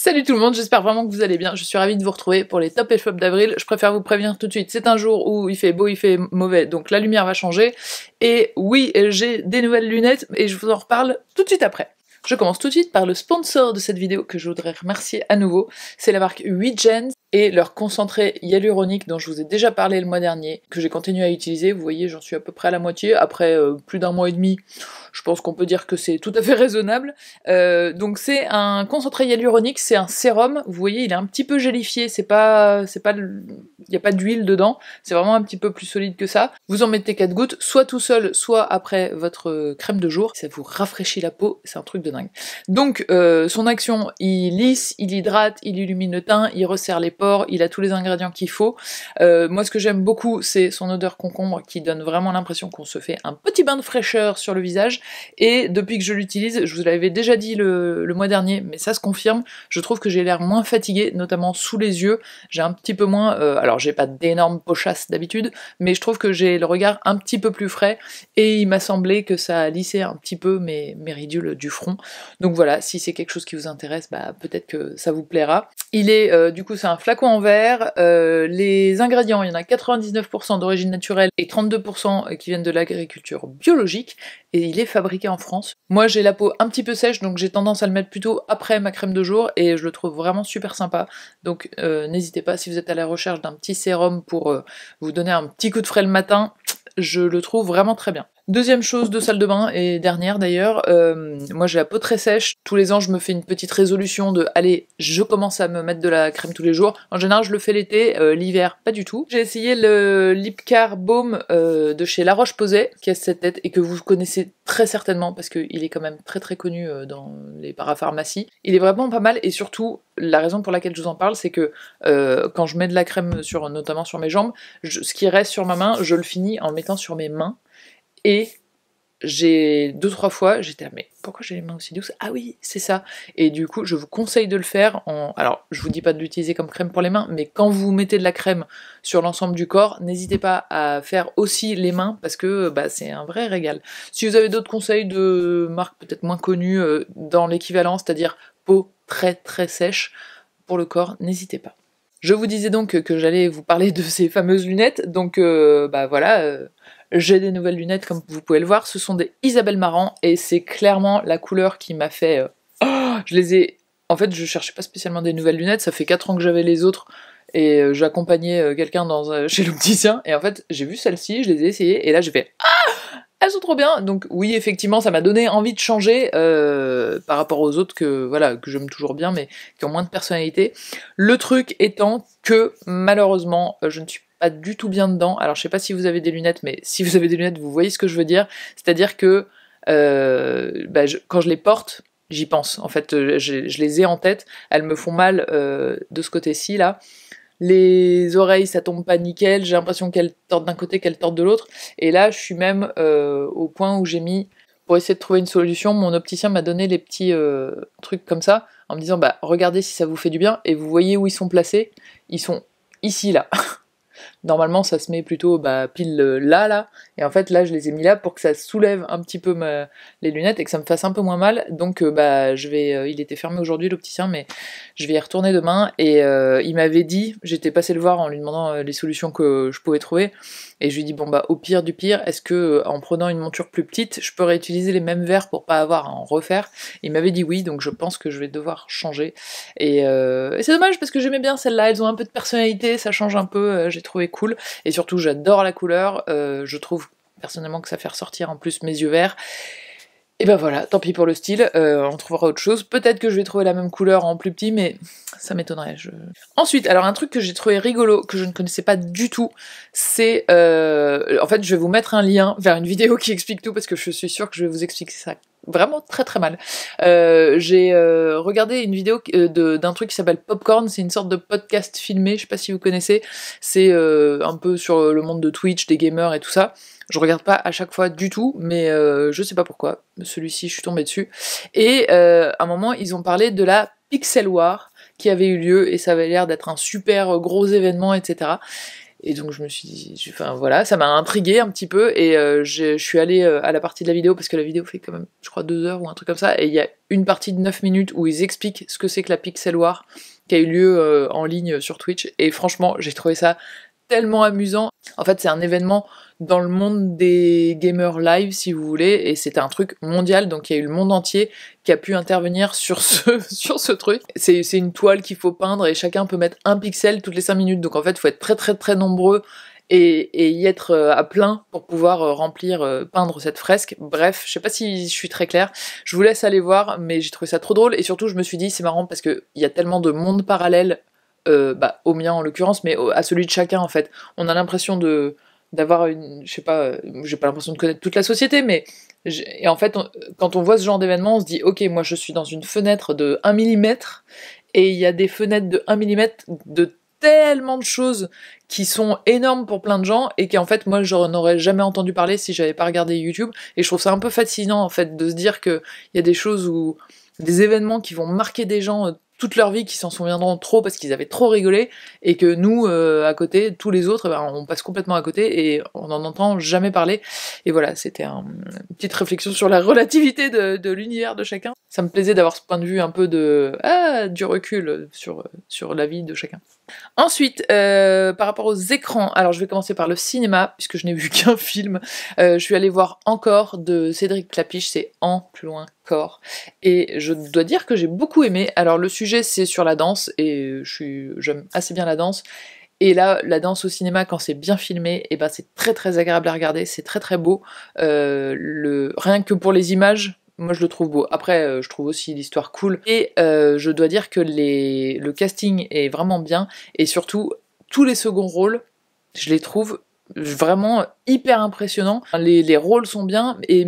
Salut tout le monde, j'espère vraiment que vous allez bien. Je suis ravie de vous retrouver pour les top et shop d'avril. Je préfère vous prévenir tout de suite. C'est un jour où il fait beau, il fait mauvais, donc la lumière va changer. Et oui, j'ai des nouvelles lunettes et je vous en reparle tout de suite après. Je commence tout de suite par le sponsor de cette vidéo que je voudrais remercier à nouveau. C'est la marque 8gens et leur concentré hyaluronique dont je vous ai déjà parlé le mois dernier, que j'ai continué à utiliser. Vous voyez, j'en suis à peu près à la moitié. Après euh, plus d'un mois et demi, je pense qu'on peut dire que c'est tout à fait raisonnable. Euh, donc c'est un concentré hyaluronique, c'est un sérum. Vous voyez, il est un petit peu gélifié. C'est pas, c'est pas, il n'y a pas d'huile dedans. C'est vraiment un petit peu plus solide que ça. Vous en mettez 4 gouttes, soit tout seul, soit après votre crème de jour. Ça vous rafraîchit la peau. C'est un truc de dingue. Donc euh, son action, il lisse, il hydrate, il illumine le teint, il resserre les il a tous les ingrédients qu'il faut. Euh, moi, ce que j'aime beaucoup, c'est son odeur concombre qui donne vraiment l'impression qu'on se fait un petit bain de fraîcheur sur le visage. Et depuis que je l'utilise, je vous l'avais déjà dit le, mois dernier, mais ça se confirme, je trouve que j'ai l'air moins fatigué, notamment sous les yeux. J'ai un petit peu moins, euh, alors j'ai pas d'énormes pochasses d'habitude, mais je trouve que j'ai le regard un petit peu plus frais et il m'a semblé que ça lissait un petit peu mes, mes ridules du front. Donc voilà, si c'est quelque chose qui vous intéresse, bah, peut-être que ça vous plaira. Il est, euh, du coup, c'est un flacon en verre. Euh, les ingrédients, il y en a 99% d'origine naturelle et 32% qui viennent de l'agriculture biologique. Et il est fabriqué en France. Moi, j'ai la peau un petit peu sèche, donc j'ai tendance à le mettre plutôt après ma crème de jour. Et je le trouve vraiment super sympa. Donc euh, n'hésitez pas, si vous êtes à la recherche d'un petit sérum pour euh, vous donner un petit coup de frais le matin, je le trouve vraiment très bien. Deuxième chose, de salle de bain et dernière d'ailleurs, euh, moi j'ai la peau très sèche. Tous les ans, je me fais une petite résolution de aller, je commence à me mettre de la crème tous les jours. En général, je le fais l'été, euh, l'hiver, pas du tout. J'ai essayé le Lipcar Baume euh, de chez La Roche-Posay, qui a cette tête et que vous connaissez très certainement parce qu'il est quand même très très connu dans les parapharmacies. Il est vraiment pas mal et surtout, la raison pour laquelle je vous en parle, c'est que quand je mets de la crème sur, notamment sur mes jambes, ce qui reste sur ma main, je le finis en mettant sur mes mains et j'ai deux trois fois j'étais ah, mais pourquoi j'ai les mains aussi douces ah oui c'est ça et du coup je vous conseille de le faire en alors je vous dis pas de l'utiliser comme crème pour les mains mais quand vous mettez de la crème sur l'ensemble du corps n'hésitez pas à faire aussi les mains parce que bah, c'est un vrai régal si vous avez d'autres conseils de marques peut-être moins connues euh, dans l'équivalent c'est-à-dire peau très très sèche pour le corps n'hésitez pas je vous disais donc que j'allais vous parler de ces fameuses lunettes donc euh, bah voilà euh, j'ai des nouvelles lunettes, comme vous pouvez le voir. Ce sont des Isabelle Marant et c'est clairement la couleur qui m'a fait. Euh, oh, je les ai. En fait, je cherchais pas spécialement des nouvelles lunettes. Ça fait 4 ans que j'avais les autres et euh, j'accompagnais euh, quelqu'un chez l'opticien. Et en fait, j'ai vu celles-ci, je les ai essayées et là j'ai fait. Ah elles sont trop bien. Donc oui, effectivement, ça m'a donné envie de changer par rapport aux autres que voilà que j'aime toujours bien, mais qui ont moins de personnalité. Le truc étant que malheureusement, je ne suis pas du tout bien dedans. Alors je sais pas si vous avez des lunettes, mais si vous avez des lunettes, vous voyez ce que je veux dire. C'est-à-dire que euh, bah, quand je les porte, j'y pense. En fait, euh, je, les ai en tête. Elles me font mal euh, de ce côté-ci là. Les oreilles, ça tombe pas nickel. J'ai l'impression qu'elles tordent d'un côté, qu'elles tordent de l'autre. Et là, je suis même au point où j'ai mis pour essayer de trouver une solution. Mon opticien m'a donné les petits trucs comme ça en me disant bah regardez si ça vous fait du bien et vous voyez où ils sont placés. Ils sont ici là. Normalement, ça se met plutôt bah, pile euh, là, là. Et en fait, là, je les ai mis là pour que ça soulève un petit peu les lunettes et que ça me fasse un peu moins mal. Donc, euh, bah, je vais. Euh, il était fermé aujourd'hui, l'opticien, mais je vais y retourner demain. Et il m'avait dit, j'étais passé le voir en lui demandant les solutions que je pouvais trouver. Et je lui ai dit, bon, bah, au pire du pire, est-ce que en prenant une monture plus petite, je pourrais utiliser les mêmes verres pour pas avoir à en refaire Il m'avait dit oui, donc je pense que je vais devoir changer. Et, et c'est dommage parce que j'aimais bien celles-là, elles ont un peu de personnalité, ça change un peu. J'ai trouvé cool. Et surtout, j'adore la couleur. Euh, je trouve personnellement que ça fait ressortir en plus mes yeux verts. Et ben voilà, tant pis pour le style, euh, on trouvera autre chose. Peut-être que je vais trouver la même couleur en plus petit, mais ça m'étonnerait. Ensuite, alors un truc que j'ai trouvé rigolo, que je ne connaissais pas du tout, c'est... Euh, en fait, je vais vous mettre un lien vers une vidéo qui explique tout, parce que je suis sûre que je vais vous expliquer ça vraiment très très mal. Euh, j'ai euh, regardé une vidéo euh, d'un truc qui s'appelle Popcorn, c'est une sorte de podcast filmé, je sais pas si vous connaissez, c'est euh, un peu sur le monde de Twitch, des gamers et tout ça. Je regarde pas à chaque fois du tout, mais je sais pas pourquoi. Celui-ci, je suis tombée dessus. Et à un moment, ils ont parlé de la Pixel War qui avait eu lieu et ça avait l'air d'être un super gros événement, etc. Et donc je me suis dit, enfin voilà, ça m'a intrigué un petit peu et euh, je, suis allée euh, à la partie de la vidéo parce que la vidéo fait quand même, je crois, deux heures ou un truc comme ça. Et il y a une partie de 9 minutes où ils expliquent ce que c'est que la Pixel War qui a eu lieu euh, en ligne sur Twitch. Et franchement, j'ai trouvé ça tellement amusant. En fait, c'est un événement dans le monde des gamers live, si vous voulez, et c'était un truc mondial, donc il y a eu le monde entier qui a pu intervenir sur ce, sur ce truc. C'est une toile qu'il faut peindre et chacun peut mettre un pixel toutes les 5 minutes, donc en fait, il faut être très très très nombreux et, et, y être euh, à plein pour pouvoir euh, remplir, euh, peindre cette fresque. Bref, je sais pas si je suis très claire. Je vous laisse aller voir, mais j'ai trouvé ça trop drôle et surtout je me suis dit c'est marrant parce que y a tellement de mondes parallèles euh, bah, au mien en l'occurrence, mais à celui de chacun en fait. On a l'impression de d'avoir une, je sais pas, euh, j'ai pas l'impression de connaître toute la société, mais et en fait, quand on voit ce genre d'événement, on se dit, ok, moi je suis dans une fenêtre de 1 mm, et il y a des fenêtres de 1 mm de tellement de choses qui sont énormes pour plein de gens et qu'en fait moi je n'aurais jamais entendu parler si j'avais pas regardé YouTube et je trouve ça un peu fascinant en fait de se dire que il y a des choses ou des événements qui vont marquer des gens euh, toute leur vie qui s'en souviendront trop parce qu'ils avaient trop rigolé et que nous euh, à côté tous les autres eh ben, on passe complètement à côté et on n'en entend jamais parler et voilà c'était un, une petite réflexion sur la relativité de, l'univers de chacun ça me plaisait d'avoir ce point de vue un peu de ah, du recul sur, sur la vie de chacun ensuite euh, par rapport aux écrans alors je vais commencer par le cinéma puisque je n'ai vu qu'un film euh, je suis allée voir encore de Cédric Clapiche c'est en plus loin et je dois dire que j'ai beaucoup aimé. Alors le sujet c'est sur la danse et je j'aime assez bien la danse. Et là, la danse au cinéma, quand c'est bien filmé, et eh ben c'est très très agréable à regarder, c'est très très beau. Euh, le... Rien que pour les images, moi je le trouve beau. Après, euh, je trouve aussi l'histoire cool. Et euh, je dois dire que les... le casting est vraiment bien. Et surtout, tous les seconds rôles, je les trouve vraiment hyper impressionnants. Les, les rôles sont bien et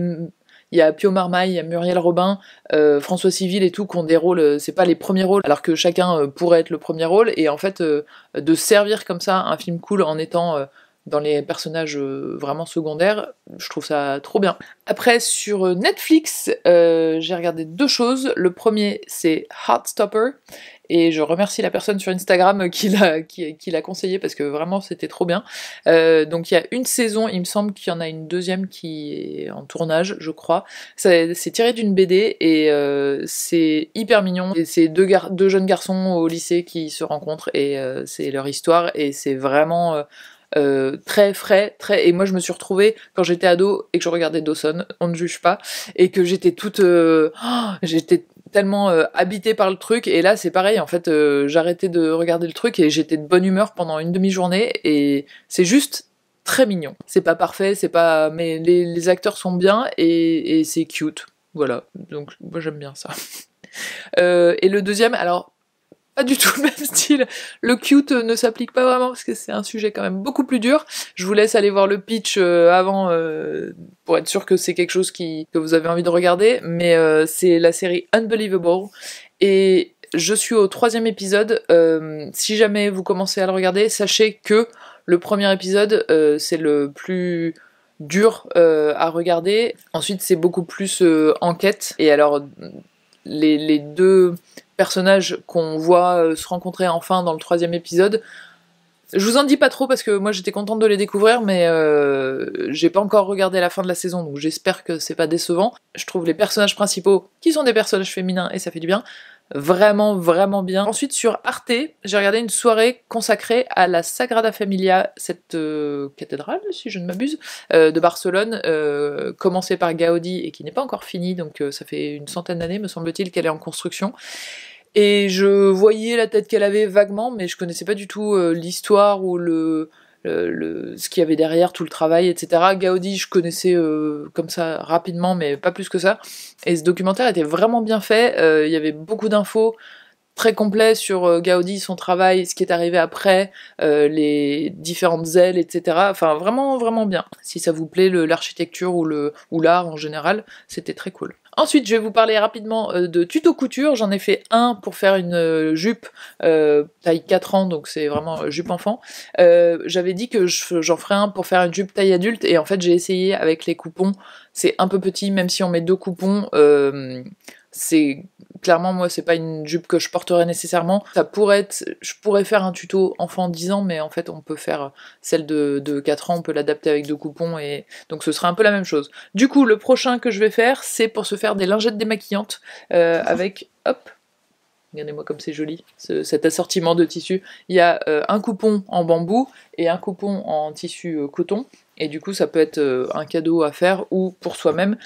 il y a Pio Marmaille, il y a Muriel Robin, euh, François Civil et tout qui ont des rôles, euh, c'est pas les premiers rôles, alors que chacun euh, pourrait être le premier rôle. Et en fait, de servir comme ça un film cool en étant dans les personnages euh, vraiment secondaires. Je trouve ça trop bien. Après, sur euh, Netflix, euh, j'ai regardé deux choses. Le premier, c'est Heartstopper. Et je remercie la personne sur Instagram qui l'a, conseillé parce que vraiment c'était trop bien. donc il y a une saison, il me semble qu'il y en a une deuxième qui est en tournage, je crois. C'est, tiré d'une BD et c'est hyper mignon. c'est deux, deux jeunes garçons au lycée qui se rencontrent et c'est leur histoire et c'est vraiment euh, très frais, très. Et moi, je me suis retrouvée quand j'étais ado et que je regardais Dawson, on ne juge pas, et que j'étais toute, euh, j'étais tellement euh, habitée par le truc. Et là, c'est pareil. En fait, j'arrêtais de regarder le truc et j'étais de bonne humeur pendant une demi-journée. Et c'est juste très mignon. C'est pas parfait, c'est pas, mais les, acteurs sont bien et, et c'est cute. Voilà. Donc moi, j'aime bien ça. et le deuxième, alors pas du tout le même style. Le cute ne s'applique pas vraiment parce que c'est un sujet quand même beaucoup plus dur. Je vous laisse aller voir le pitch euh, avant euh, pour être sûr que c'est quelque chose que vous avez envie de regarder. Mais euh, c'est la série Unbelievable et je suis au troisième épisode. si jamais vous commencez à le regarder, sachez que le premier épisode c'est le plus dur à regarder. Ensuite c'est beaucoup plus enquête et alors les deux personnages qu'on voit euh, se rencontrer enfin dans le troisième épisode. Je vous en dis pas trop parce que moi j'étais contente de les découvrir, mais euh, j'ai pas encore regardé la fin de la saison, donc j'espère que c'est pas décevant. Je trouve les personnages principaux, qui sont des personnages féminins et ça fait du bien, vraiment vraiment bien. Ensuite sur Arte, j'ai regardé une soirée consacrée à la Sagrada Familia, cette euh, cathédrale si je ne m'abuse, de Barcelone, commencée par Gaudi et qui n'est pas encore finie, donc ça fait une centaine d'années me semble-t-il qu'elle est en construction. Et je voyais la tête qu'elle avait vaguement, mais je connaissais pas du tout euh, l'histoire ou le, ce qu'il y avait derrière, tout le travail, etc. Gaudi, je connaissais euh, comme ça rapidement, mais pas plus que ça. Et ce documentaire était vraiment bien fait. Euh, il y avait beaucoup d'infos très complet sur Gaudi, son travail, ce qui est arrivé après, les différentes ailes, etc. Enfin, vraiment, vraiment bien. Si ça vous plaît, l'architecture ou l'art ou en général, c'était très cool. Ensuite, je vais vous parler rapidement euh, de tuto couture. J'en ai fait un pour faire une euh, jupe euh, taille 4 ans, donc c'est vraiment jupe enfant. J'avais dit que j'en ferais un pour faire une jupe taille adulte, et en fait j'ai essayé avec les coupons. C'est un peu petit, même si on met deux coupons, c'est clairement moi c'est pas une jupe que je porterais nécessairement ça pourrait être je pourrais faire un tuto enfant 10 ans mais en fait on peut faire celle de, de 4 ans on peut l'adapter avec deux coupons et donc ce sera un peu la même chose du coup le prochain que je vais faire c'est pour se faire des lingettes démaquillantes euh, avec hop Regardez-moi comme c'est joli, cet assortiment de tissus. Il y a euh, un coupon en bambou et un coupon en tissu euh, coton. Et du coup, ça peut être un cadeau à faire ou pour soi-même.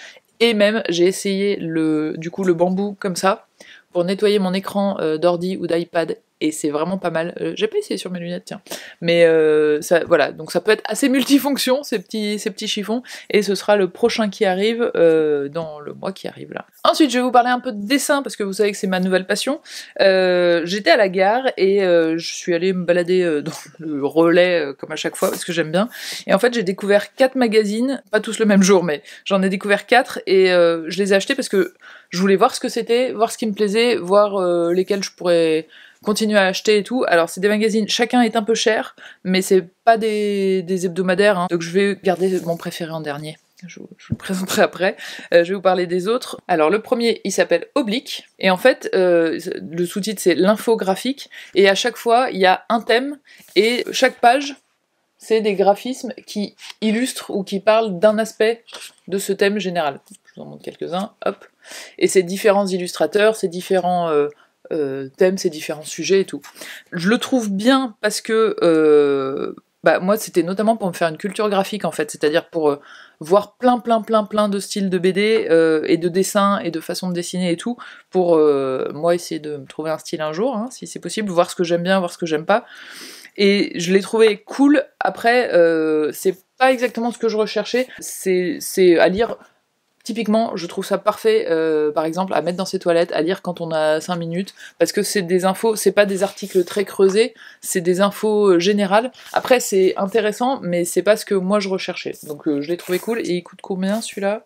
Et même, j'ai essayé le, du coup, le bambou comme ça pour nettoyer mon écran euh, d'ordi ou d'iPad et c'est vraiment pas mal. Euh, j'ai pas essayé sur mes lunettes, tiens. Mais euh, ça, voilà, donc ça peut être assez multifonction, ces petits, ces petits chiffons, et ce sera le prochain qui arrive euh, dans le mois qui arrive là. Ensuite, je vais vous parler un peu de dessin, parce que vous savez que c'est ma nouvelle passion. J'étais à la gare, et je suis allée me balader dans le relais, comme à chaque fois, parce que j'aime bien. Et en fait, j'ai découvert quatre magazines, pas tous le même jour, mais j'en ai découvert quatre, et je les ai achetés parce que je voulais voir ce que c'était, voir ce qui me plaisait, voir lesquels je pourrais continuez à acheter et tout. Alors c'est des magazines, chacun est un peu cher, mais c'est pas des, hebdomadaires, hein. donc je vais garder mon préféré en dernier. Je vous, le présenterai après. Euh, je vais vous parler des autres. Alors le premier, il s'appelle Oblique. Et en fait, euh, le sous-titre, c'est l'infographique. Et à chaque fois, il y a un thème. Et chaque page, c'est des graphismes qui illustrent ou qui parlent d'un aspect de ce thème général. Je vous en montre quelques-uns. Hop. Et c'est différents illustrateurs, c'est différents... Euh, thème euh, thèmes, ces différents sujets et tout. Je le trouve bien parce que euh, bah, moi c'était notamment pour me faire une culture graphique en fait, c'est-à-dire pour euh, voir plein plein plein plein de styles de BD et de dessins et de façons de dessiner et tout, pour moi essayer de me trouver un style un jour, hein, si c'est possible, voir ce que j'aime bien, voir ce que j'aime pas. Et je l'ai trouvé cool. Après, c'est pas exactement ce que je recherchais. C'est à lire Typiquement, je trouve ça parfait, euh, par exemple, à mettre dans ses toilettes, à lire quand on a 5 minutes, parce que c'est des infos, c'est pas des articles très creusés, c'est des infos euh, générales. Après, c'est intéressant, mais c'est pas ce que moi je recherchais. Donc euh, je l'ai trouvé cool, et il coûte combien celui-là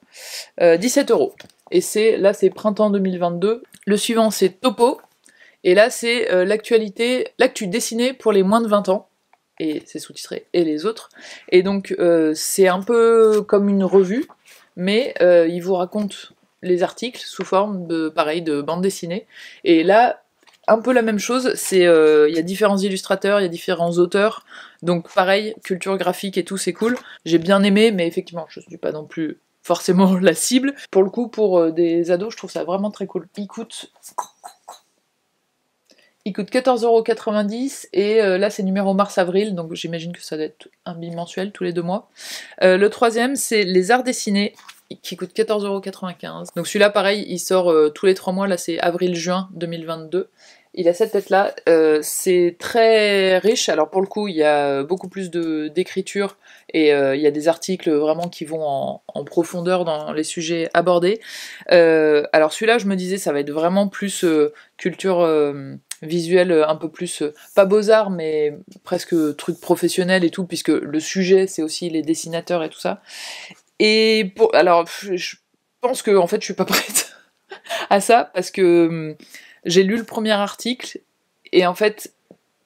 17 euros. Et c'est, là c'est printemps 2022. Le suivant c'est Topo, et là c'est l'actualité, l'actu dessinée pour les moins de 20 ans et c'est sous-titré et les autres. Et donc c'est un peu comme une revue mais euh, il vous raconte les articles sous forme de pareil de bande dessinée. Et là, un peu la même chose. C'est euh, il y a différents illustrateurs, il y a différents auteurs. Donc pareil, culture graphique et tout, c'est cool. J'ai bien aimé, mais effectivement, je ne suis pas non plus forcément la cible. Pour le coup, pour euh, des ados, je trouve ça vraiment très cool. écoute... Il coûte 14,90€ et euh, là c'est numéro mars-avril, donc j'imagine que ça doit être un bimensuel tous les deux mois. Euh, le troisième c'est Les Arts Dessinés qui coûte 14,95€. Donc celui-là pareil, il sort euh, tous les trois mois, là c'est avril-juin 2022. Il a cette tête-là, c'est très riche, alors pour le coup il y a beaucoup plus d'écriture et il y a des articles vraiment qui vont en, en profondeur dans les sujets abordés. alors celui-là je me disais ça va être vraiment plus culture visuel euh, un peu plus, euh, pas beaux-arts, mais presque truc professionnel et tout, puisque le sujet, c'est aussi les dessinateurs et tout ça. Et pour, alors, je pense que, en fait, je suis pas prête à ça, parce que hum, j'ai lu le premier article, et en fait,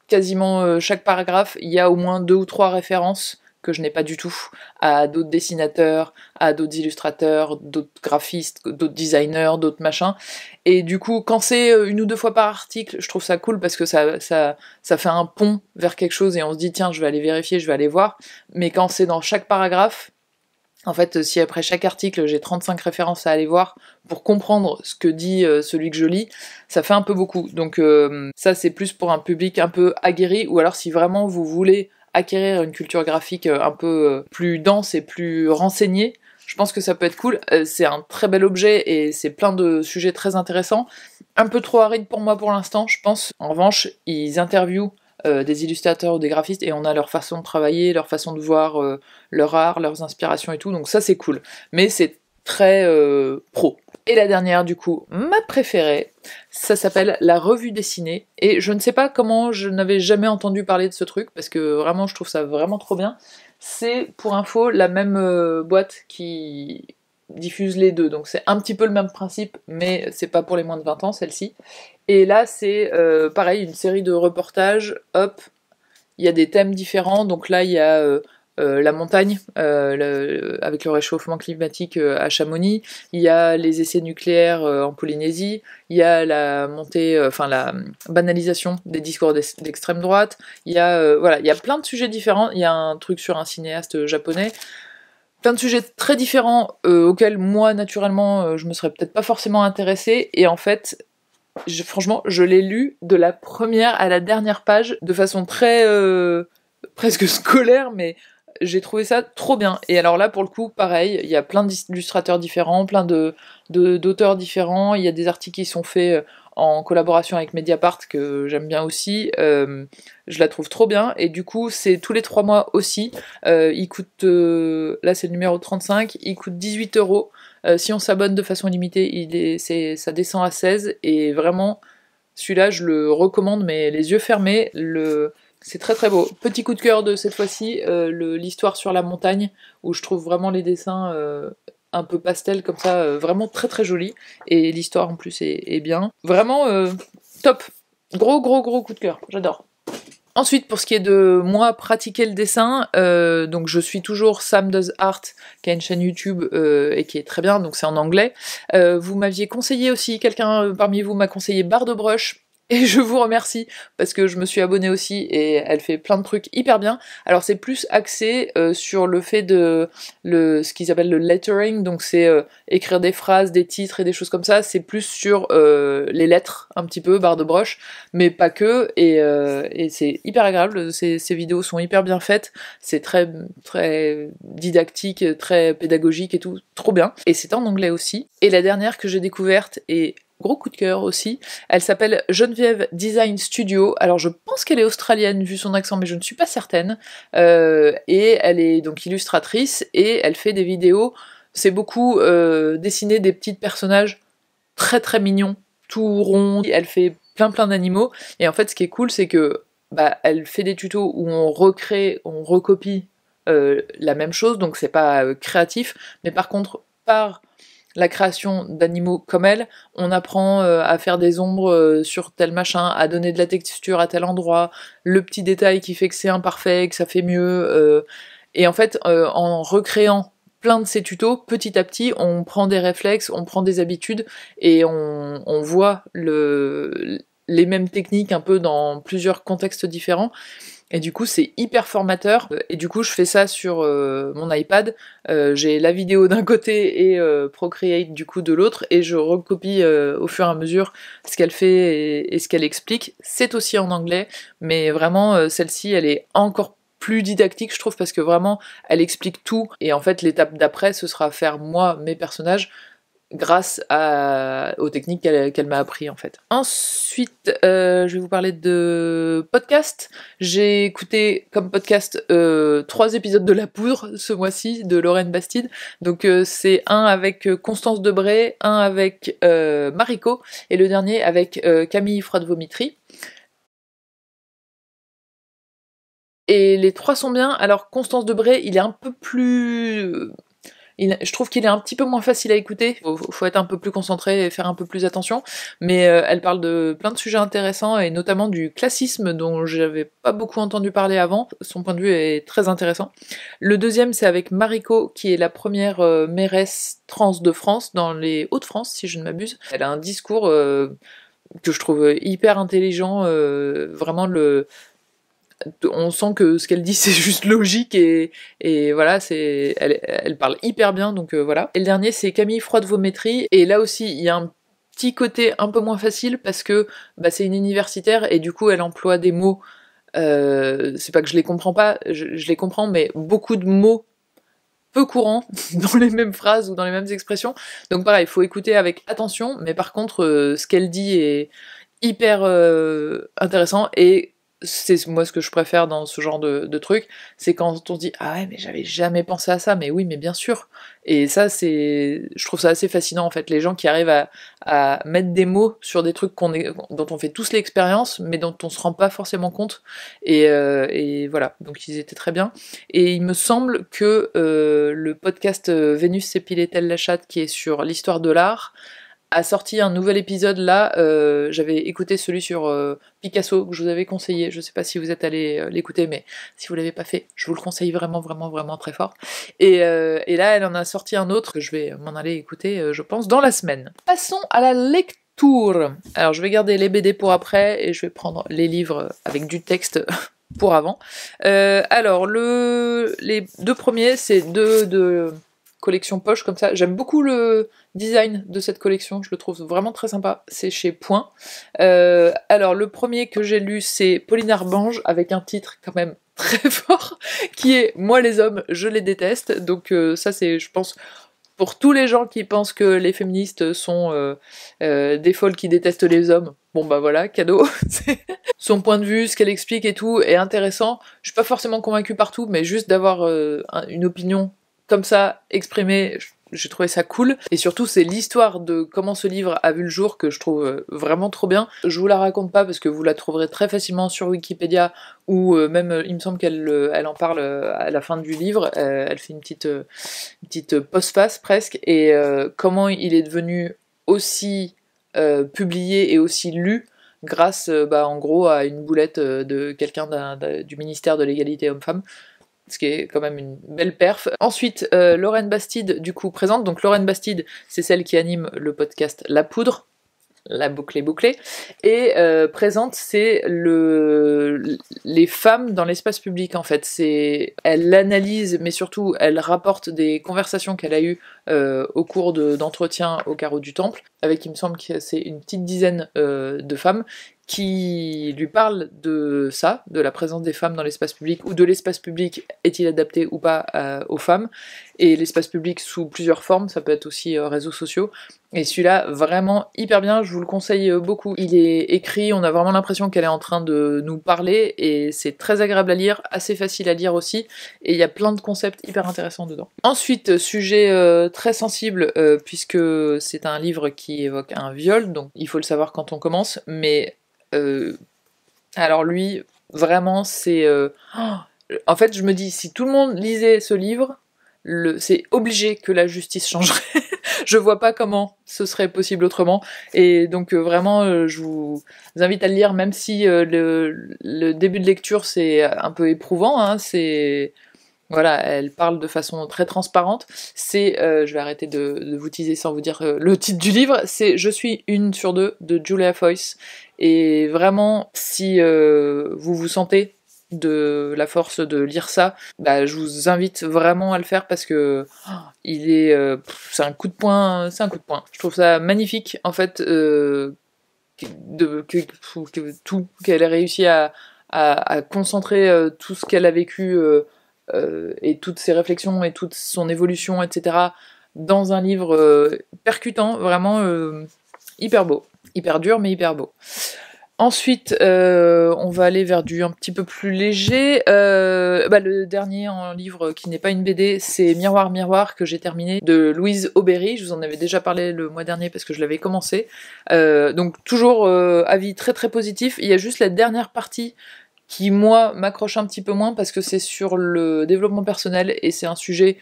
quasiment euh, chaque paragraphe, il y a au moins deux ou trois références que je n'ai pas du tout à d'autres dessinateurs, à d'autres illustrateurs, d'autres graphistes, d'autres designers, d'autres machins. Et du coup, quand c'est euh, une ou deux fois par article, je trouve ça cool parce que ça, ça, ça fait un pont vers quelque chose et on se dit tiens, je vais aller vérifier, je vais aller voir. Mais quand c'est dans chaque paragraphe, en fait, si après chaque article, j'ai 35 références à aller voir pour comprendre ce que dit euh, celui que je lis, ça fait un peu beaucoup. Donc euh, ça, c'est plus pour un public un peu aguerri, ou alors si vraiment vous voulez acquérir une culture graphique euh, un peu euh, plus dense et plus renseignée, je pense que ça peut être cool. Euh, c'est un très bel objet et c'est plein de sujets très intéressants. Un peu trop aride pour moi pour l'instant, je pense. En revanche, ils interviewent des illustrateurs ou des graphistes et on a leur façon de travailler, leur façon de voir leur art, leurs inspirations et tout. Donc ça c'est cool. Mais c'est très pro. Et la dernière, du coup, ma préférée, ça s'appelle La Revue dessinée. Et je ne sais pas comment je n'avais jamais entendu parler de ce truc, parce que vraiment, je trouve ça vraiment trop bien. C'est, pour info, la même euh, boîte qui diffuse les deux. Donc c'est un petit peu le même principe, mais c'est pas pour les moins de 20 ans, celle-ci. Et là, c'est euh, pareil, une série de reportages. Hop, il y a des thèmes différents. Donc là, il y a... Euh, euh, la montagne euh, avec le réchauffement climatique euh, à Chamonix, il y a les essais nucléaires en Polynésie, il y a la montée, enfin la banalisation des discours d'extrême droite, il y a voilà, il y a plein de sujets différents. Il y a un truc sur un cinéaste japonais, plein de sujets très différents auxquels moi naturellement je me serais peut-être pas forcément intéressé et en fait franchement, je l'ai lu de la première à la dernière page de façon très presque scolaire, mais j'ai trouvé ça trop bien. Et alors là, pour le coup, pareil, il y a plein d'illustrateurs différents, plein de d'auteurs différents. Il y a des articles qui sont faits euh, en collaboration avec Mediapart que j'aime bien aussi. Euh, je la trouve trop bien. Et du coup, c'est tous les trois mois aussi. Euh, il coûte, là c'est le numéro 35, il coûte 18 euros. si on s'abonne de façon limitée, il ça descend à 16. Et vraiment, celui-là, je le recommande, mais les yeux fermés. Le, c'est très très beau. Petit coup de cœur de cette fois-ci, euh, l'histoire sur la montagne, où je trouve vraiment les dessins euh, un peu pastel comme ça, euh, vraiment très très jolis. Et l'histoire en plus est, bien. Vraiment top. Gros gros gros coup de cœur. J'adore. Ensuite, pour ce qui est de moi pratiquer le dessin, donc je suis toujours Sam Does Art, qui a une chaîne YouTube et qui est très bien, donc c'est en anglais. vous m'aviez conseillé aussi, quelqu'un parmi vous m'a conseillé Barre de Brush, et je vous remercie parce que je me suis abonnée aussi et elle fait plein de trucs hyper bien. Alors c'est plus axé euh, sur le fait de le, ce qu'ils appellent le lettering, donc c'est euh, écrire des phrases, des titres et des choses comme ça, c'est plus sur euh, les lettres un petit peu, barre de broche, mais pas que, et, c'est hyper agréable, ces, vidéos sont hyper bien faites, c'est très, très didactique, très pédagogique et tout, trop bien. Et c'est en anglais aussi. Et la dernière que j'ai découverte, est gros coup de cœur aussi. Elle s'appelle Geneviève Design Studio. Alors je pense qu'elle est australienne vu son accent, mais je ne suis pas certaine. Euh, et elle est donc illustratrice et elle fait des vidéos. C'est beaucoup euh, dessiner des petits personnages très très mignons, tout rond, Elle fait plein plein d'animaux. Et en fait, ce qui est cool, c'est que bah, elle fait des tutos où on recrée, on recopie euh, la même chose, donc c'est pas créatif. Mais par contre, par la création d'animaux comme elle, on apprend euh, à faire des ombres euh, sur tel machin, à donner de la texture à tel endroit, le petit détail qui fait que c'est imparfait, que ça fait mieux. Euh. et en fait, en recréant plein de ces tutos, petit à petit, on prend des réflexes, on prend des habitudes et on, voit les mêmes techniques un peu dans plusieurs contextes différents. Et du coup, c'est hyper formateur. Euh, et du coup, je fais ça sur euh, mon iPad. Euh, j'ai la vidéo d'un côté et Procreate du coup de l'autre. Et je recopie au fur et à mesure ce qu'elle fait et ce qu'elle explique. C'est aussi en anglais. Mais vraiment, celle-ci, elle est encore plus didactique, je trouve, parce que vraiment, elle explique tout. Et en fait, l'étape d'après, ce sera faire moi, mes personnages grâce aux techniques qu'elle m'a appris en fait. Ensuite, euh, je vais vous parler de podcast. J'ai écouté comme podcast euh, trois épisodes de La Poudre ce mois-ci de Lorraine Bastide. Donc euh, c'est un avec Constance Debray, un avec Marico, et le dernier avec Camille Froide-Vomitry. Et les trois sont bien. Alors Constance Debray, il est un peu plus je trouve qu'il est un petit peu moins facile à écouter. Faut, faut être un peu plus concentré et faire un peu plus attention. Mais euh, elle parle de plein de sujets intéressants et notamment du classisme dont j'avais pas beaucoup entendu parler avant. Son point de vue est très intéressant. Le deuxième, c'est avec Mariko, qui est la première euh, mairesse trans de France, dans les Hauts-de-France, si je ne m'abuse. Elle a un discours euh, que je trouve hyper intelligent, vraiment le on sent que ce qu'elle dit c'est juste logique et, voilà, c'est elle, elle, parle hyper bien donc euh, voilà. Et le dernier c'est Camille froide Vométrie et là aussi il y a un petit côté un peu moins facile parce que bah, c'est une universitaire et du coup elle emploie des mots. Euh, c'est pas que je les comprends pas, je, les comprends, mais beaucoup de mots peu courants dans les mêmes phrases ou dans les mêmes expressions. Donc pareil, il faut écouter avec attention, mais par contre, euh, ce qu'elle dit est hyper intéressant et c'est moi ce que je préfère dans ce genre de, truc, c'est quand on se dit ah ouais mais j'avais jamais pensé à ça, mais oui mais bien sûr. Et ça c'est, je trouve ça assez fascinant en fait, les gens qui arrivent à, mettre des mots sur des trucs qu'on est, dont on fait tous l'expérience, mais dont on se rend pas forcément compte. Et, euh, voilà, donc ils étaient très bien. Et il me semble que euh, le podcast euh, Vénus sépilait telle la chatte qui est sur l'histoire de l'art a sorti un nouvel épisode là. Euh, j'avais écouté celui sur euh, Picasso que je vous avais conseillé. Je ne sais pas si vous êtes allé euh, l'écouter, mais si vous l'avez pas fait, je vous le conseille vraiment, vraiment, vraiment très fort. Et, là, elle en a sorti un autre que je vais m'en aller écouter, je pense, dans la semaine. Passons à la lecture. Alors, je vais garder les BD pour après et je vais prendre les livres avec du texte pour avant. alors, le, les deux premiers, c'est deux de collection poche comme ça. J'aime beaucoup le design de cette collection, je le trouve vraiment très sympa. C'est chez Point. Euh, alors, le premier que j'ai lu, c'est Pauline Arbange, avec un titre quand même très fort, qui est Moi les hommes, je les déteste. Donc, euh, ça, c'est, je pense, pour tous les gens qui pensent que les féministes sont euh, des folles qui détestent les hommes, bon bah voilà, cadeau. Son point de vue, ce qu'elle explique et tout est intéressant. Je suis pas forcément convaincue partout, mais juste d'avoir une opinion comme ça, exprimé, j'ai trouvé ça cool. Et surtout, c'est l'histoire de comment ce livre a vu le jour que je trouve euh, vraiment trop bien. Je vous la raconte pas parce que vous la trouverez très facilement sur Wikipédia ou euh, même, euh, il me semble qu'elle elle en parle à la fin du livre. Elle fait une petite, petite postface presque. Et comment il est devenu aussi publié et aussi lu grâce bah, en gros à une boulette de quelqu'un du ministère de l'égalité homme-femme ce qui est quand même une belle perf. Ensuite, euh, Lorraine Bastide, du coup, présente. Donc, Lorraine Bastide, c'est celle qui anime le podcast La Poudre, la boucle bouclée. Et euh, présente, c'est le, les femmes dans l'espace public, en fait. C'est, elle analyse, mais surtout, elle rapporte des conversations qu'elle a eues euh, au cours d'entretiens au carreau du temple, avec, il me semble que c'est une petite dizaine de femmes, qui lui parle de ça, de la présence des femmes dans l'espace public, ou de l'espace public, est-il adapté ou pas euh, aux femmes, et l'espace public sous plusieurs formes, ça peut être aussi euh, réseaux sociaux, et celui-là, vraiment hyper bien, je vous le conseille euh, beaucoup. Il est écrit, on a vraiment l'impression qu'elle est en train de nous parler, et c'est très agréable à lire, assez facile à lire aussi, et il y a plein de concepts hyper intéressants dedans. Ensuite, sujet très sensible, puisque c'est un livre qui évoque un viol, donc il faut le savoir quand on commence, mais euh, alors lui, vraiment, c'est... Euh, oh, en fait, je me dis, si tout le monde lisait ce livre, c'est obligé que la justice changerait. je vois pas comment ce serait possible autrement. Et donc euh, vraiment, je vous invite à le lire, même si le, début de lecture c'est un peu éprouvant. Hein. c'est voilà, elle parle de façon très transparente. C'est, je vais arrêter de, de, vous teaser sans vous dire le titre du livre. C'est Je suis une sur deux de Julia Foyce et vraiment, si euh, vous vous sentez de la force de lire ça, bah, je vous invite vraiment à le faire parce que oh, il est, euh, c'est un coup de poing, c'est un coup de poing. Je trouve ça magnifique en fait euh, de tout qu'elle ait réussi à, concentrer tout ce qu'elle a vécu et toutes ses réflexions et toute son évolution, etc. dans un livre percutant, vraiment hyper beau hyper dur mais hyper beau. Ensuite, euh, on va aller vers du un petit peu plus léger. Euh, bah, le dernier en livre qui n'est pas une BD, c'est Miroir, Miroir que j'ai terminé de Louise auberry Je vous en avais déjà parlé le mois dernier parce que je l'avais commencé. Euh, donc toujours avis très très positif. Il y a juste la dernière partie qui, moi, m'accroche un petit peu moins parce que c'est sur le développement personnel et c'est un sujet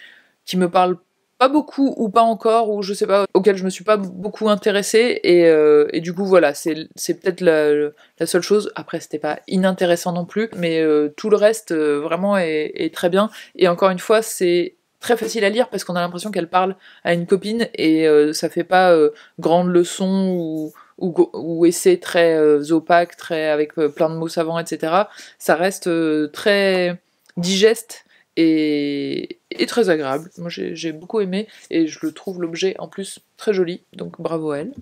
qui me parle pas beaucoup ou pas encore ou je sais pas auquel je me suis pas beaucoup intéressée et, euh, du coup voilà c'est peut-être la, seule chose après c'était pas inintéressant non plus mais euh, tout le reste euh, vraiment est, très bien et encore une fois c'est très facile à lire parce qu'on a l'impression qu'elle parle à une copine et ça fait pas grande leçon ou ou, très opaque très avec plein de mots savants etc ça reste très digeste et, et très agréable. Moi j'ai beaucoup aimé et je le trouve l'objet en plus très joli, donc bravo à elle.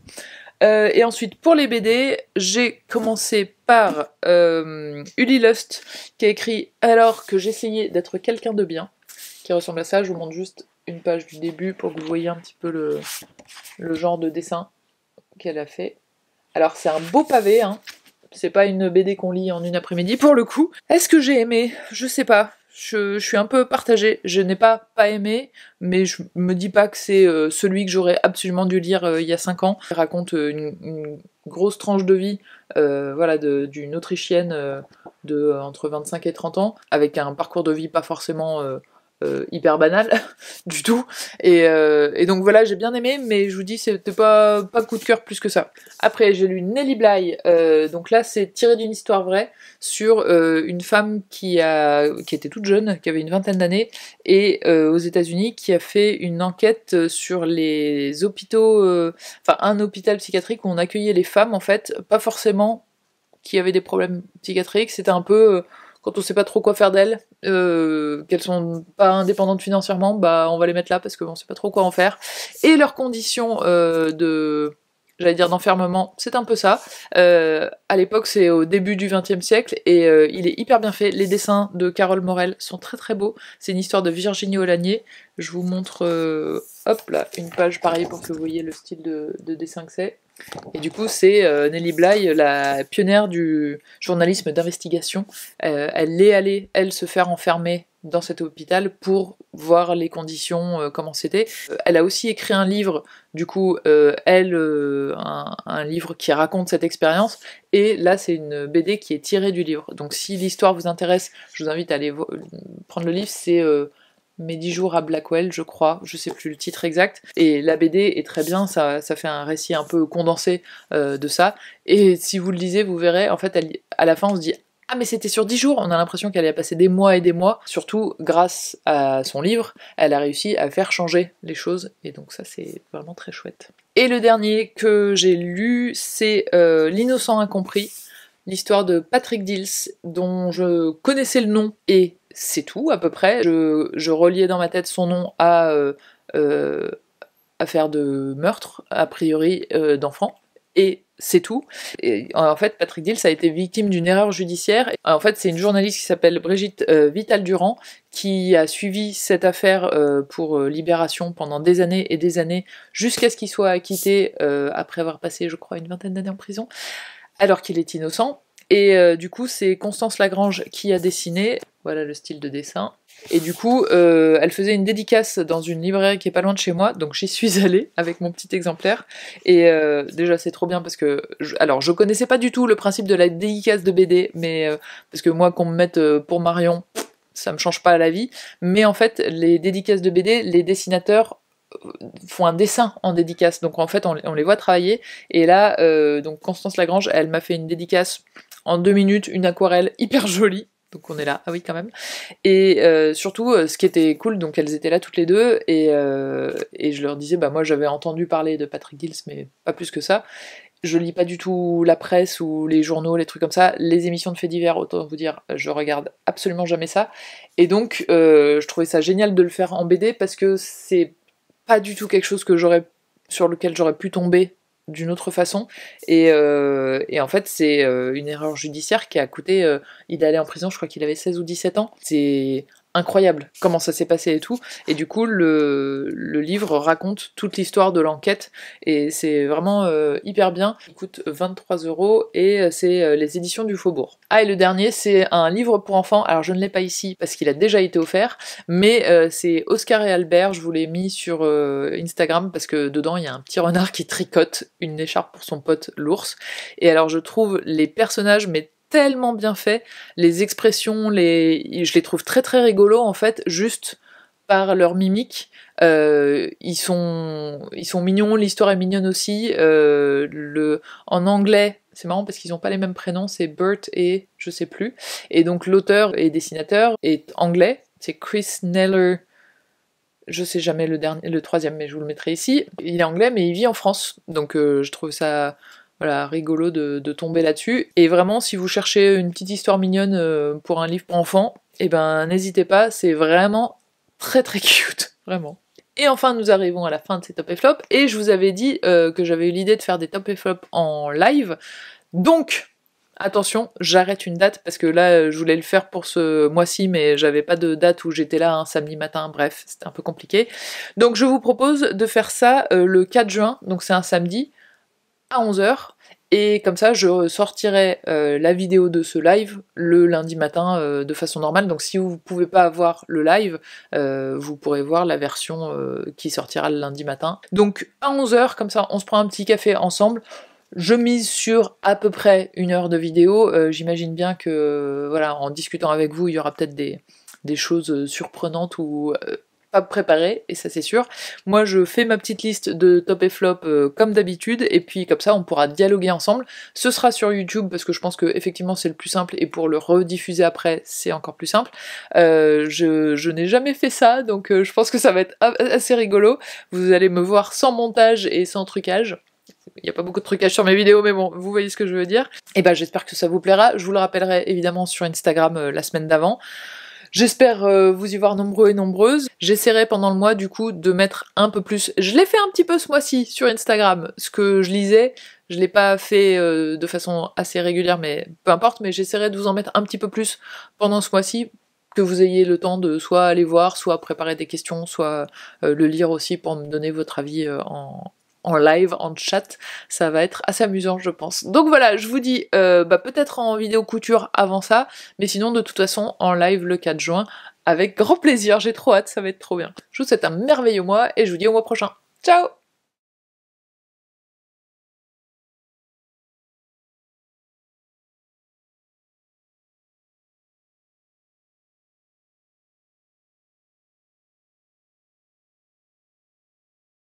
Euh, et ensuite pour les BD, j'ai commencé par euh, Uli Lust qui a écrit Alors que j'essayais d'être quelqu'un de bien, qui ressemble à ça. Je vous montre juste une page du début pour que vous voyez un petit peu le, le genre de dessin qu'elle a fait. Alors c'est un beau pavé, hein. c'est pas une BD qu'on lit en une après-midi pour le coup. Est-ce que j'ai aimé Je sais pas je, suis un peu partagée. Je n'ai pas pas aimé, mais je me dis pas que c'est euh, celui que j'aurais absolument dû lire euh, il y a 5 ans. Il raconte euh, une, grosse tranche de vie voilà, d'une Autrichienne de entre 25 et 30 ans, avec un parcours de vie pas forcément euh, hyper banal du tout. Euh, et, donc voilà, j'ai bien aimé, mais je vous dis, c'était pas, pas coup de cœur plus que ça. Après, j'ai lu Nelly Bly, euh, donc là, c'est tiré d'une histoire vraie sur une femme qui, a, qui était toute jeune, qui avait une vingtaine d'années, et aux États-Unis, qui a fait une enquête sur les hôpitaux, enfin, un hôpital psychiatrique où on accueillait les femmes, en fait, pas forcément qui avaient des problèmes psychiatriques, c'était un peu quand on sait pas trop quoi faire d'elles, euh, qu'elles sont pas indépendantes financièrement, bah on va les mettre là parce qu'on sait pas trop quoi en faire. Et leurs conditions euh, de j'allais dire d'enfermement, c'est un peu ça. Euh, à l'époque, c'est au début du XXe siècle et euh, il est hyper bien fait. Les dessins de Carole Morel sont très très beaux. C'est une histoire de Virginie Olanier. Je vous montre, euh, hop là, une page pareille pour que vous voyez le style de, dessin que c'est. Et du coup, c'est Nelly Bly, la pionnière du journalisme d'investigation. elle est allée, elle, se faire enfermer dans cet hôpital pour voir les conditions, euh, comment c'était. Euh, elle a aussi écrit un livre, du coup, euh, elle, un, livre qui raconte cette expérience, et là c'est une BD qui est tirée du livre. Donc si l'histoire vous intéresse, je vous invite à aller prendre le livre, c'est Mes 10 jours à Blackwell, je crois, je sais plus le titre exact, et la BD est très bien, ça, ça fait un récit un peu condensé de ça, et si vous le lisez, vous verrez, en fait, à la fin on se dit ah mais c'était sur dix jours, on a l'impression qu'elle a passé des mois et des mois. Surtout grâce à son livre, elle a réussi à faire changer les choses et donc ça c'est vraiment très chouette. Et le dernier que j'ai lu, c'est euh, L'innocent incompris, l'histoire de Patrick Dills dont je connaissais le nom et c'est tout à peu près. Je, reliais dans ma tête son nom à euh, euh, affaire de meurtre, a priori, d'enfant, Et c'est tout. en fait, Patrick Dills a été victime d'une erreur judiciaire. En fait, c'est une journaliste qui s'appelle Brigitte euh, Vital-Durand qui a suivi cette affaire euh, pour euh, Libération pendant des années et des années jusqu'à ce qu'il soit acquitté après avoir passé, je crois, une vingtaine d'années en prison, alors qu'il est innocent. Et du coup, c'est Constance Lagrange qui a dessiné. Voilà le style de dessin. Et du coup, euh, elle faisait une dédicace dans une librairie qui est pas loin de chez moi, donc j'y suis allée avec mon petit exemplaire. Et euh, déjà, c'est trop bien parce que, alors, je connaissais pas du tout le principe de la dédicace de BD, mais euh, parce que moi, qu'on me mette pour Marion, ça me change pas la vie. Mais en fait, les dédicaces de BD, les dessinateurs font un dessin en dédicace. Donc en fait, on, les voit travailler. Et là, donc Constance Lagrange, elle m'a fait une dédicace en deux minutes, une aquarelle hyper jolie, donc on est là. Ah oui, quand même. Et euh, surtout, euh, ce qui était cool, donc elles étaient là toutes les deux, et, euh, et je leur disais, bah moi j'avais entendu parler de Patrick Gills, mais pas plus que ça. Je lis pas du tout la presse ou les journaux, les trucs comme ça. Les émissions de faits divers, autant vous dire, je regarde absolument jamais ça. Et donc, je trouvais ça génial de le faire en BD parce que c'est pas du tout quelque chose que j'aurais sur lequel j'aurais pu tomber d'une autre façon. Et, euh, en fait, c'est euh, une erreur judiciaire qui a coûté. Euh, il il allé en prison, je crois qu'il avait 16 ou 17 ans. C'est incroyable comment ça s'est passé et tout. Et du coup, le, livre raconte toute l'histoire de l'enquête et c'est vraiment euh, hyper bien. Il coûte 23 euros et euh, c'est euh, les éditions du Faubourg. Ah, et le dernier, c'est un livre pour enfants. Alors, je ne l'ai pas ici parce qu'il a déjà été offert, mais c'est Oscar et Albert. Je vous l'ai mis sur Instagram parce que dedans, il y a un petit renard qui tricote une écharpe pour son pote l'ours. Et alors, je trouve les personnages, mais tellement bien fait. Les expressions, les, je les trouve très très rigolos en fait, juste par leur mimique. Euh, ils sont ils sont mignons, l'histoire est mignonne aussi. Euh, le en anglais, c'est marrant parce qu'ils n'ont pas les mêmes prénoms, c'est Bert et je sais plus. Et donc l'auteur et dessinateur est anglais, c'est Chris Neller. Je sais jamais le dernier, le troisième, mais je vous le mettrai ici. Il est anglais, mais il vit en France, donc euh, je trouve ça voilà, rigolo de, tomber là-dessus. Et vraiment, si vous cherchez une petite histoire mignonne euh, pour un livre pour enfants, eh ben n'hésitez pas, c'est vraiment très très cute, vraiment. Et enfin, nous arrivons à la fin de ces top et flop, et je vous avais dit euh, que j'avais eu l'idée de faire des top et flop en live, donc attention, j'arrête une date parce que là, euh, je voulais le faire pour ce mois-ci, mais j'avais pas de date où j'étais là un samedi matin. Bref, c'était un peu compliqué. Donc, je vous propose de faire ça le 4 juin, donc c'est un samedi à 11h. Et comme ça, je sortirai euh, la vidéo de ce live le lundi matin euh, de façon normale. Donc si vous ne pouvez pas voir le live, euh, vous pourrez voir la version qui sortira le lundi matin. Donc à 11h, comme ça, on se prend un petit café ensemble. Je mise sur à peu près une heure de vidéo. J'imagine bien que, voilà, en discutant avec vous, il y aura peut-être des choses surprenantes ou pas préparé, et ça c'est sûr. Moi, je fais ma petite liste de top et flop euh, comme d'habitude, et puis comme ça, on pourra dialoguer ensemble. Ce sera sur YouTube parce que je pense que effectivement c'est le plus simple, et pour le rediffuser après, c'est encore plus simple. Euh, je, n'ai jamais fait ça, donc euh, je pense que ça va être assez rigolo. Vous allez me voir sans montage et sans trucage. Il n'y a pas beaucoup de trucage sur mes vidéos, mais bon, vous voyez ce que je veux dire. Et eh ben, j'espère que ça vous plaira. Je vous le rappellerai évidemment sur Instagram la semaine d'avant. J'espère euh, vous y voir nombreux et nombreuses. J'essaierai pendant le mois du coup de mettre un peu plus. Je l'ai fait un petit peu ce mois-ci sur Instagram, ce que je lisais. Je l'ai pas fait euh, de façon assez régulière, mais peu importe. Mais j'essaierai de vous en mettre un petit peu plus pendant ce mois-ci que vous ayez le temps de soit aller voir, soit préparer des questions, soit euh, le lire aussi pour me donner votre avis en, en live, en chat. Ça va être assez amusant, je pense. Donc voilà, je vous dis, euh, bah, peut-être en vidéo couture avant ça, mais sinon, de toute façon, en live le 4 juin, avec grand plaisir. J'ai trop hâte, ça va être trop bien. Je vous souhaite un merveilleux mois et je vous dis au mois prochain. Ciao